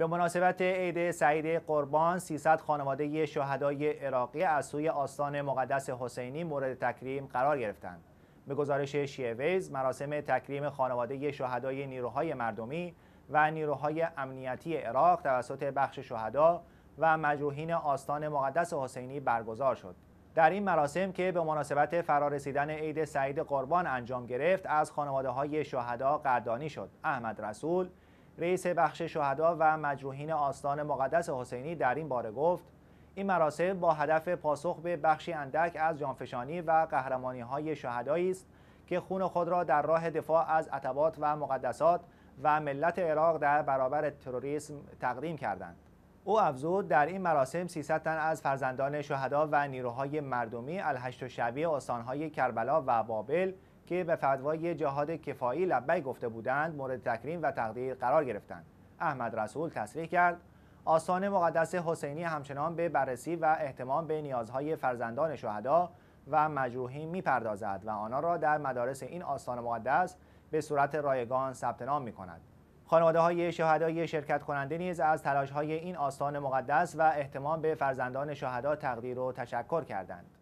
به مناسبت عید سعید قربان 300 خانواده شهدای عراقی از سوی آستان مقدس حسینی مورد تکریم قرار گرفتند. به گزارش شیعویز مراسم تکریم خانواده شهدای نیروهای مردمی و نیروهای امنیتی عراق توسط بخش شهدا و مجروحین آستان مقدس حسینی برگزار شد. در این مراسم که به مناسبت فرارسیدن عید سعید قربان انجام گرفت از خانواده های شهدا قدردانی شد. احمد رسول رئیس بخش شهدا و مجروحین آستان مقدس حسینی در این باره گفت این مراسم با هدف پاسخ به بخشی اندک از جانفشانی و قهرمانی های شهدایی است که خون خود را در راه دفاع از عتبات و مقدسات و ملت عراق در برابر تروریسم تقدیم کردند او افزود در این مراسم 300 تن از فرزندان شهدا و نیروهای مردمی الهشت و شبیه استانهای کربلا و بابل که به فتوای جهاد کفایی لبی گفته بودند مورد تکریم و تقدیر قرار گرفتند احمد رسول تصریح کرد آستان مقدس حسینی همچنان به بررسی و احتمام به نیازهای فرزندان شهدا و مجروحین میپردازد و آنها را در مدارس این آستان مقدس به صورت رایگان ثبت نام می کند. خانواده های شهدای شرکت کننده نیز از تلاش های این آستان مقدس و احتمام به فرزندان شهدا تقدیر و تشکر کردند.